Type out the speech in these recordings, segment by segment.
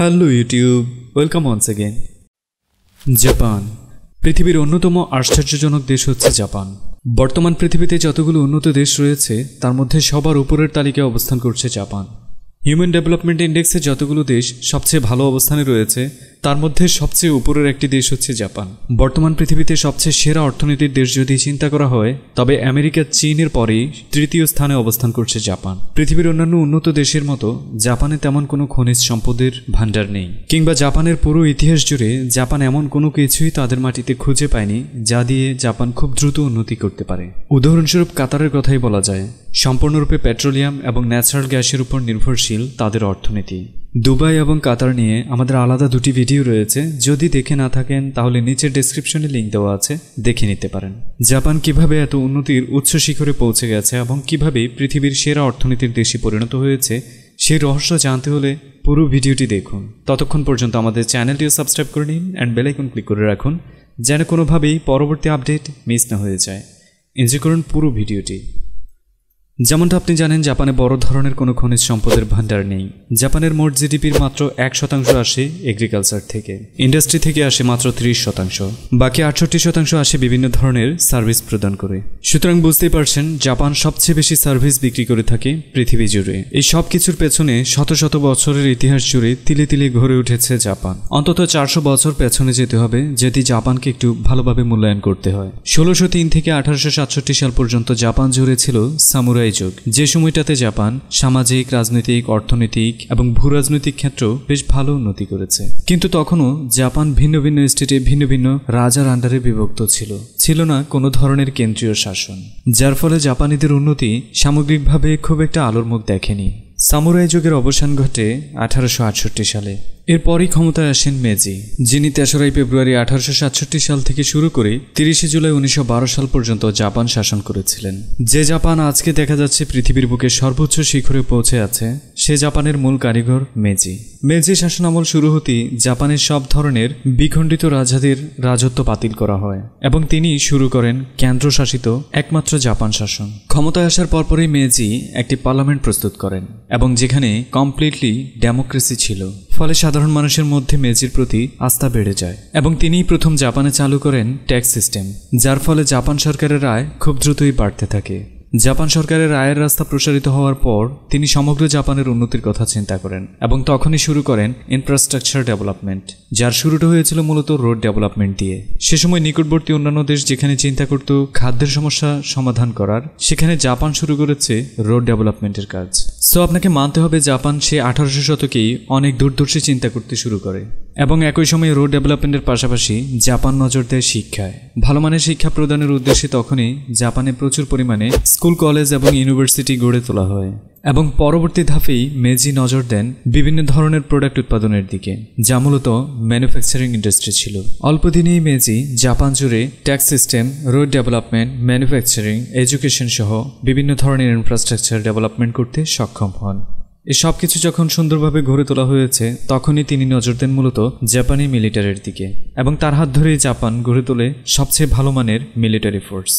hello YouTube welcome once again Japan পৃথিবীর অন্যতম আশ্চর্যজনক দেশ হচ্ছে জাপান বর্তমান পৃথিবীতে যতগুলো উন্নত দেশ রয়েছে তার মধ্যে সবার উপরের তালিকায় অবস্থান করছে জাপান হিউম্যান ডেভেলপমেন্ট ইন্ডেক্সে যতগুলো দেশ সবচেয়ে ভালো অবস্থানে রয়েছে তার মধ্যে সবচেয়ে উপরের একটি দেশ হচ্ছে জাপান বর্তমান পৃথিবীতে সবচেয়ে সেরা অর্থনীতির দেশ যদি চিন্তা করা হয় তবে আমেরিকা চীনের পরেই তৃতীয় স্থানে অবস্থান করছে জাপান পৃথিবীর অন্যান্য উন্নত দেশের মতো জাপানে তেমন কোনো খনিজ সম্পদের ভাণ্ডার নেই কিংবা জাপানের পুরো ইতিহাস জুড়ে জাপান এমন কোনো কিছুই তাদের মাটিতে খুঁজে পায়নি যা দিয়ে জাপান খুব দ্রুত উন্নতি করতে পারে উদাহরণস্বরূপ কাতারের কথাই বলা যায় সম্পূর্ণরূপে পেট্রোলিয়াম এবং ন্যাচারাল গ্যাসের উপর নির্ভরশীল তাদের অর্থনীতি দুবাই এবং কাতার নিয়ে আমাদের আলাদা দুটি ভিডিও রয়েছে যদি দেখে না থাকেন তাহলে নিচের ডিসক্রিপশনে লিঙ্ক দেওয়া আছে দেখে নিতে পারেন জাপান কিভাবে এত উন্নতির উচ্চ শিখরে পৌঁছে গেছে এবং কিভাবে পৃথিবীর সেরা অর্থনীতির দেশে পরিণত হয়েছে সেই রহস্য জানতে হলে পুরো ভিডিওটি দেখুন ততক্ষণ পর্যন্ত আমাদের চ্যানেলটিও সাবস্ক্রাইব করে নিন অ্যান্ড বেলাইকন ক্লিক করে রাখুন যেন কোনোভাবেই পরবর্তী আপডেট মিস না হয়ে যায় এনজয় করুন পুরো ভিডিওটি যেমনটা আপনি জানেন জাপানে বড় ধরনের কোনো খনিজ সম্পদের ভাণ্ডার নেই জাপানের মোট জিডিপির মাত্র এক শতাংশ আসে এগ্রিকালচার থেকে ইন্ডাস্ট্রি থেকে আসে মাত্র ত্রিশ শতাংশ বাকি আটষট্টি শতাংশ আসে বিভিন্ন ধরনের সার্ভিস প্রদান করে সুতরাং বুঝতেই পারছেন জাপান সবচেয়ে বেশি সার্ভিস বিক্রি করে থাকে পৃথিবী জুড়ে এই সব কিছুর পেছনে শত শত বছরের ইতিহাস জুড়ে তিলে তিলে ঘরে উঠেছে জাপান অন্তত চারশো বছর পেছনে যেতে হবে যেটি জাপানকে একটু ভালোভাবে মূল্যায়ন করতে হয় ষোলোশো তিন থেকে আঠারোশো সাতষট্টি সাল পর্যন্ত জাপান জুড়ে ছিল সামুরাই বিদায় যুগ যে সময়টাতে জাপান সামাজিক রাজনৈতিক অর্থনৈতিক এবং ভূরাজনৈতিক ক্ষেত্র বেশ ভালো উন্নতি করেছে কিন্তু তখনও জাপান ভিন্ন ভিন্ন স্টেটে ভিন্ন ভিন্ন রাজার আন্ডারে বিভক্ত ছিল ছিল না কোনো ধরনের কেন্দ্রীয় শাসন যার ফলে জাপানিদের উন্নতি সামগ্রিকভাবে খুব একটা আলোর মুখ দেখেনি সামুরাই যুগের অবসান ঘটে আঠারোশো সালে এরপরই ক্ষমতায় আসেন মেজি যিনি তেসরাই ফেব্রুয়ারি আঠারোশো সাতষট্টি সাল থেকে শুরু করে তিরিশে জুলাই উনিশশো সাল পর্যন্ত জাপান শাসন করেছিলেন যে জাপান আজকে দেখা যাচ্ছে পৃথিবীর বুকে সর্বোচ্চ শিখরে পৌঁছে আছে সে জাপানের মূল কারিগর মেজি মেজি শাসন আমল শুরু হতেই জাপানের সব ধরনের বিখণ্ডিত রাজাদের রাজত্ব বাতিল করা হয় এবং তিনি শুরু করেন কেন্দ্রশাসিত একমাত্র জাপান শাসন ক্ষমতায় আসার পরপরই মেজি একটি পার্লামেন্ট প্রস্তুত করেন এবং যেখানে কমপ্লিটলি ডেমোক্রেসি ছিল ফলে সাধারণ সাধারণ মানুষের মধ্যে মেজির প্রতি আস্থা বেড়ে যায় এবং তিনিই প্রথম জাপানে চালু করেন ট্যাক্স সিস্টেম যার ফলে জাপান সরকারের আয় খুব দ্রুতই বাড়তে থাকে জাপান সরকারের আয়ের রাস্তা প্রসারিত হওয়ার পর তিনি সমগ্র জাপানের উন্নতির কথা চিন্তা করেন এবং তখনই শুরু করেন ইনফ্রাস্ট্রাকচার ডেভেলপমেন্ট যার শুরুটা হয়েছিল মূলত রোড ডেভেলপমেন্ট দিয়ে সে সময় নিকটবর্তী অন্যান্য দেশ যেখানে চিন্তা করত খাদ্যের সমস্যা সমাধান করার সেখানে জাপান শুরু করেছে রোড ডেভেলপমেন্টের কাজ সো আপনাকে মানতে হবে জাপান সে আঠারোশো শতকেই অনেক দূরদর্শী চিন্তা করতে শুরু করে এবং একই সময়ে রোড ডেভেলপমেন্টের পাশাপাশি জাপান নজর দেয় শিক্ষায় ভালো মানের শিক্ষা প্রদানের উদ্দেশ্যে তখনই জাপানে প্রচুর পরিমাণে স্কুল কলেজ এবং ইউনিভার্সিটি গড়ে তোলা হয় এবং পরবর্তী ধাপেই মেজি নজর দেন বিভিন্ন ধরনের প্রোডাক্ট উৎপাদনের দিকে যা মূলত ম্যানুফ্যাকচারিং ইন্ডাস্ট্রি ছিল অল্পদিনেই মেজি জাপান জুড়ে tax system road development manufacturing education সহ বিভিন্ন ধরনের ইনফ্রাস্ট্রাকচার ডেভেলপমেন্ট করতে সক্ষম হন এসব কিছু যখন সুন্দরভাবে গড়ে তোলা হয়েছে তখনই তিনি নজর দেন মূলত জাপানি মিলিটারির দিকে এবং তার হাত ধরেই জাপান গড়ে তোলে সবচেয়ে ভালো মানের মিলিটারি ফোর্স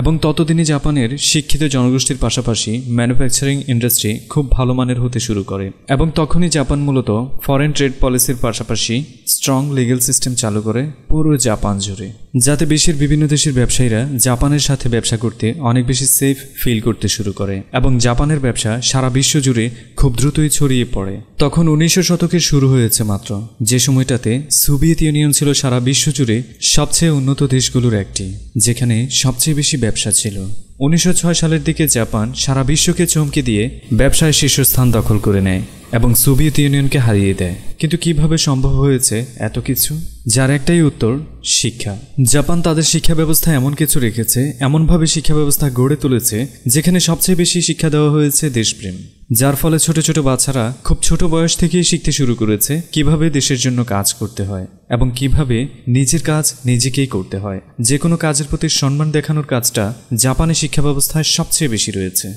এবং ততদিনে জাপানের শিক্ষিত জনগোষ্ঠীর পাশাপাশি ম্যানুফ্যাকচারিং ইন্ডাস্ট্রি খুব ভালো মানের হতে শুরু করে এবং তখনই জাপান মূলত ফরেন ট্রেড পলিসির পাশাপাশি স্ট্রং লিগেল সিস্টেম চালু করে পুরো জাপান জুড়ে যাতে বিশ্বের বিভিন্ন দেশের ব্যবসায়ীরা জাপানের সাথে ব্যবসা করতে অনেক বেশি সেফ ফিল করতে শুরু করে এবং জাপানের ব্যবসা সারা বিশ্ব জুড়ে খুব দ্রুতই ছড়িয়ে পড়ে তখন উনিশশো শতকের শুরু হয়েছে মাত্র যে সময়টাতে সোভিয়েত ইউনিয়ন ছিল সারা বিশ্ব জুড়ে সবচেয়ে উন্নত দেশগুলোর একটি যেখানে সবচেয়ে বেশি ব্যবসা ছিল উনিশশো সালের দিকে জাপান সারা বিশ্বকে চমকে দিয়ে ব্যবসায় শীর্ষস্থান দখল করে নেয় এবং সোভিয়েত ইউনিয়নকে হারিয়ে দেয় কিন্তু কিভাবে সম্ভব হয়েছে এত কিছু যার একটাই উত্তর শিক্ষা জাপান তাদের শিক্ষা ব্যবস্থা এমন কিছু রেখেছে এমনভাবে শিক্ষা ব্যবস্থা গড়ে তুলেছে যেখানে সবচেয়ে বেশি শিক্ষা দেওয়া হয়েছে দেশপ্রেম যার ফলে ছোট ছোট বাচ্চারা খুব ছোট বয়স থেকেই শিখতে শুরু করেছে কিভাবে দেশের জন্য কাজ করতে হয় এবং কিভাবে নিজের কাজ নিজেকেই করতে হয় যে কোনো কাজের প্রতি সম্মান দেখানোর কাজটা জাপানি শিক্ষা ব্যবস্থায় সবচেয়ে বেশি রয়েছে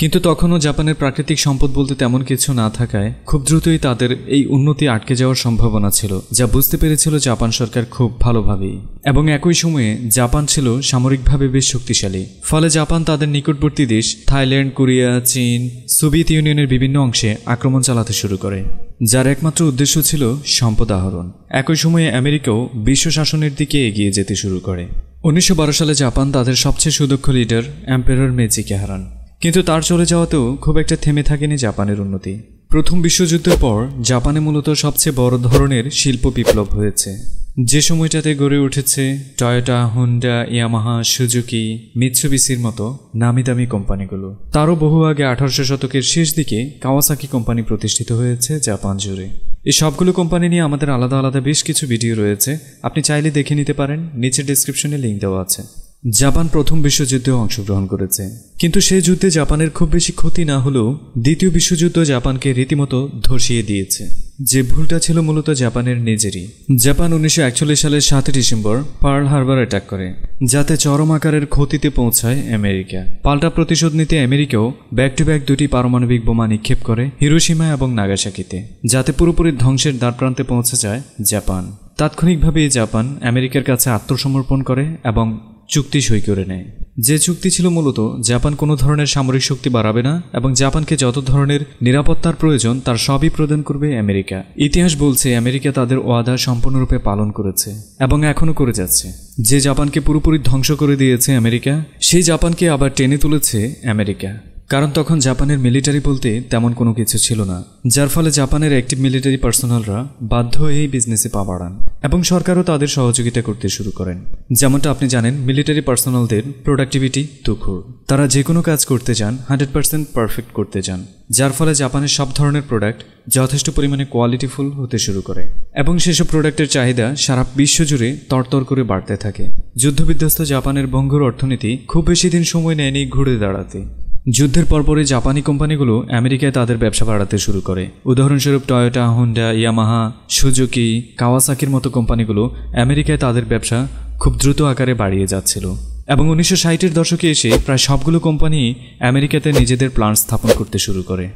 কিন্তু তখনও জাপানের প্রাকৃতিক সম্পদ বলতে তেমন কিছু না থাকায় খুব দ্রুতই তাদের এই উন্নতি আটকে যাওয়ার সম্ভাবনা ছিল যা বুঝতে পেরেছিল জাপান সরকার খুব ভালোভাবেই এবং একই সময়ে জাপান ছিল সামরিকভাবে বেশ শক্তিশালী ফলে জাপান তাদের নিকটবর্তী দেশ থাইল্যান্ড কোরিয়া চীন সোভিয়েত ইউনিয়নের বিভিন্ন অংশে আক্রমণ চালাতে শুরু করে যার একমাত্র উদ্দেশ্য ছিল সম্পদ আহরণ একই সময়ে আমেরিকাও বিশ্ব শাসনের দিকে এগিয়ে যেতে শুরু করে উনিশশো সালে জাপান তাদের সবচেয়ে সুদক্ষ লিডার এম্পেরর মেজিকে হারান কিন্তু তার চলে যাওয়াতেও খুব একটা থেমে থাকেনি জাপানের উন্নতি প্রথম বিশ্বযুদ্ধের পর জাপানে মূলত সবচেয়ে বড় ধরনের শিল্প বিপ্লব হয়েছে যে সময়টাতে গড়ে উঠেছে টয়োটা হুন্ডা ইয়ামাহা সুজুকি মিৎসুবিসির মতো নামি দামি কোম্পানিগুলো তারও বহু আগে আঠারোশো শতকের শেষ দিকে কাওয়াসাকি কোম্পানি প্রতিষ্ঠিত হয়েছে জাপান জুড়ে এই সবগুলো কোম্পানি নিয়ে আমাদের আলাদা আলাদা বেশ কিছু ভিডিও রয়েছে আপনি চাইলে দেখে নিতে পারেন নিচের ডিসক্রিপশনে লিঙ্ক দেওয়া আছে জাপান প্রথম বিশ্বযুদ্ধে অংশগ্রহণ করেছে কিন্তু সেই যুদ্ধে জাপানের খুব বেশি ক্ষতি না হলেও দ্বিতীয় বিশ্বযুদ্ধ জাপানকে রীতিমতো ধসিয়ে দিয়েছে যে ভুলটা ছিল মূলত জাপানের নিজেরই জাপান উনিশশো সালের সাতই ডিসেম্বর পার্ল হারবার অ্যাটাক করে যাতে চরম আকারের ক্ষতিতে পৌঁছায় আমেরিকা পাল্টা প্রতিশোধ নিতে আমেরিকাও ব্যাক টু ব্যাক দুটি পারমাণবিক বোমা নিক্ষেপ করে হিরোসীমা এবং নাগাসাকিতে যাতে পুরোপুরি ধ্বংসের দ্বারপ্রান্তে পৌঁছে যায় জাপান তাৎক্ষণিকভাবে জাপান আমেরিকার কাছে আত্মসমর্পণ করে এবং চুক্তি সই করে নেয় যে চুক্তি ছিল মূলত জাপান কোনো ধরনের সামরিক শক্তি বাড়াবে না এবং জাপানকে যত ধরনের নিরাপত্তার প্রয়োজন তার সবই প্রদান করবে আমেরিকা ইতিহাস বলছে আমেরিকা তাদের ওয়াদা সম্পূর্ণরূপে পালন করেছে এবং এখনও করে যাচ্ছে যে জাপানকে পুরোপুরি ধ্বংস করে দিয়েছে আমেরিকা সেই জাপানকে আবার টেনে তুলেছে আমেরিকা কারণ তখন জাপানের মিলিটারি বলতে তেমন কোনো কিছু ছিল না যার ফলে জাপানের অ্যাক্টিভ মিলিটারি পার্সোনালরা বাধ্য হয়েই বিজনেসে পা বাড়ান এবং সরকারও তাদের সহযোগিতা করতে শুরু করেন যেমনটা আপনি জানেন মিলিটারি পার্সোনালদের প্রোডাক্টিভিটি তুখুর তারা যে কোনো কাজ করতে চান হান্ড্রেড পার্সেন্ট পারফেক্ট করতে চান যার ফলে জাপানের সব ধরনের প্রোডাক্ট যথেষ্ট পরিমাণে কোয়ালিটিফুল হতে শুরু করে এবং সেসব প্রোডাক্টের চাহিদা সারা বিশ্বজুড়ে তরতর করে বাড়তে থাকে যুদ্ধবিধ্বস্ত জাপানের বঙ্গুর অর্থনীতি খুব বেশি দিন সময় নেয়নি ঘুরে দাঁড়াতে যুদ্ধের পরপরে জাপানি কোম্পানিগুলো আমেরিকায় তাদের ব্যবসা বাড়াতে শুরু করে উদাহরণস্বরূপ টয়োটা হুন্ডা ইয়ামাহা সুজুকি কাওয়াসাকির মতো কোম্পানিগুলো আমেরিকায় তাদের ব্যবসা খুব দ্রুত আকারে বাড়িয়ে যাচ্ছিল এবং উনিশশো ষাটের দশকে এসে প্রায় সবগুলো কোম্পানি আমেরিকাতে নিজেদের প্লান্ট স্থাপন করতে শুরু করে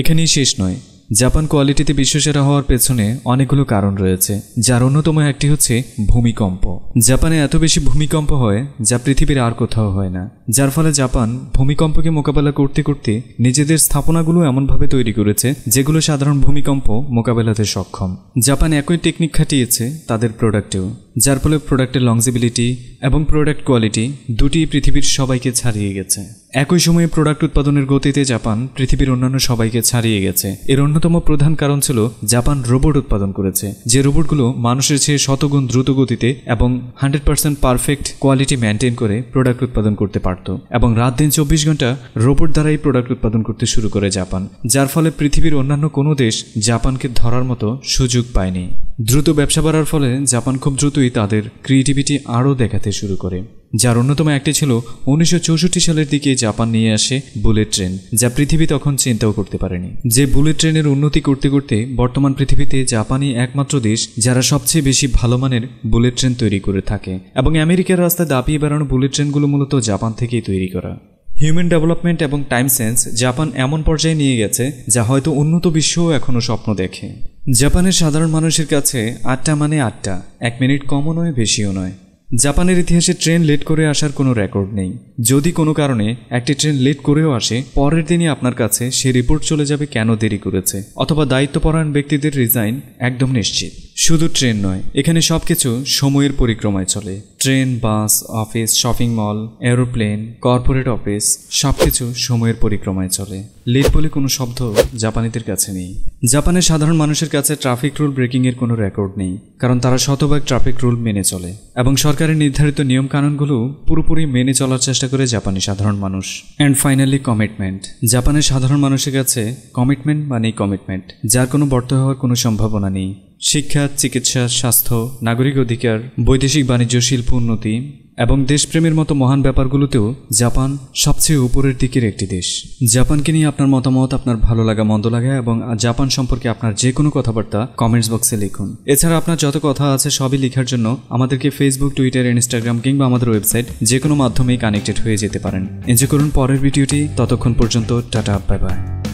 এখানেই শেষ নয় জাপান কোয়ালিটিতে বিশ্বসেরা হওয়ার পেছনে অনেকগুলো কারণ রয়েছে যার অন্যতম একটি হচ্ছে ভূমিকম্প জাপানে এত বেশি ভূমিকম্প হয় যা পৃথিবীর আর কোথাও হয় না যার ফলে জাপান ভূমিকম্পকে মোকাবেলা করতে করতে নিজেদের স্থাপনাগুলো এমনভাবে তৈরি করেছে যেগুলো সাধারণ ভূমিকম্প মোকাবেলাতে সক্ষম জাপান একই টেকনিক খাটিয়েছে তাদের প্রোডাক্টেও যার ফলে প্রোডাক্টের লংজিবিলিটি এবং প্রোডাক্ট কোয়ালিটি দুটি পৃথিবীর সবাইকে ছাড়িয়ে গেছে একই সময়ে প্রোডাক্ট উৎপাদনের গতিতে জাপান পৃথিবীর অন্যান্য সবাইকে ছাড়িয়ে গেছে এর অন্যতম প্রধান কারণ ছিল জাপান রোবট উৎপাদন করেছে যে রোবটগুলো মানুষের চেয়ে শতগুণ দ্রুত গতিতে এবং hundred percent perfect quality maintain করে প্রোডাক্ট উৎপাদন করতে পারত এবং রাত দিন চব্বিশ ঘন্টা রোবট দ্বারাই প্রোডাক্ট উৎপাদন করতে শুরু করে জাপান যার ফলে পৃথিবীর অন্যান্য কোনো দেশ জাপানকে ধরার মতো সুযোগ পায়নি দ্রুত ব্যবসা বাড়ার ফলে জাপান খুব দ্রুতই শিল্পী তাদের ক্রিয়েটিভিটি আরও দেখাতে শুরু করে যার অন্যতম একটি ছিল উনিশশো সালের দিকে জাপান নিয়ে আসে বুলেট ট্রেন যা পৃথিবী তখন চিন্তাও করতে পারেনি যে বুলেট ট্রেনের উন্নতি করতে করতে বর্তমান পৃথিবীতে জাপানই একমাত্র দেশ যারা সবচেয়ে বেশি ভালো মানের বুলেট ট্রেন তৈরি করে থাকে এবং আমেরিকার রাস্তায় দাপিয়ে বেড়ানো বুলেট ট্রেনগুলো মূলত জাপান থেকেই তৈরি করা হিউম্যান ডেভেলপমেন্ট এবং টাইম সেন্স জাপান এমন পর্যায়ে নিয়ে গেছে যা হয়তো উন্নত বিশ্বও এখনও স্বপ্ন দেখে জাপানের সাধারণ মানুষের কাছে আটটা মানে আটটা এক মিনিট কমও নয় বেশিও নয় জাপানের ইতিহাসে ট্রেন লেট করে আসার কোনো রেকর্ড নেই যদি কোনো কারণে একটি ট্রেন লেট করেও আসে পরের দিনই আপনার কাছে সে রিপোর্ট চলে যাবে কেন দেরি করেছে অথবা দায়িত্বপরায়ণ ব্যক্তিদের রিজাইন একদম নিশ্চিত শুধু ট্রেন নয় এখানে সব কিছু সময়ের পরিক্রমায় চলে train bus office shopping mall aeroplane corporate office সব কিছু সময়ের পরিক্রমায় চলে লেট বলে কোনো শব্দ জাপানিদের কাছে নেই জাপানের সাধারণ মানুষের কাছে ট্রাফিক রুল ব্রেকিংয়ের কোনো রেকর্ড নেই কারণ তারা শতভাগ ট্রাফিক রুল মেনে চলে এবং সরকারের নির্ধারিত নিয়ম কানুনগুলো পুরোপুরি মেনে চলার চেষ্টা করে জাপানি সাধারণ মানুষ অ্যান্ড ফাইনালি কমিটমেন্ট জাপানের সাধারণ মানুষের কাছে কমিটমেন্ট মানেই কমিটমেন্ট যার কোনো ব্যর্থ হওয়ার কোনো সম্ভাবনা নেই শিক্ষা চিকিৎসা স্বাস্থ্য নাগরিক অধিকার বৈদেশিক বাণিজ্য শিল্প উন্নতি এবং দেশপ্রেমের মতো মহান ব্যাপারগুলোতেও জাপান সবচেয়ে উপরের দিকের একটি দেশ জাপানকে নিয়ে আপনার মতামত আপনার ভালো লাগা মন্দ লাগা এবং জাপান সম্পর্কে আপনার যে কোনো কথাবার্তা কমেন্টস বক্সে লিখুন এছাড়া আপনার যত কথা আছে সবই লেখার জন্য আমাদেরকে ফেসবুক টুইটার ইনস্টাগ্রাম কিংবা আমাদের ওয়েবসাইট যে কোনো মাধ্যমেই কানেক্টেড হয়ে যেতে পারেন এনজয় করুন পরের ভিডিওটি ততক্ষণ পর্যন্ত টাটা বাই বাই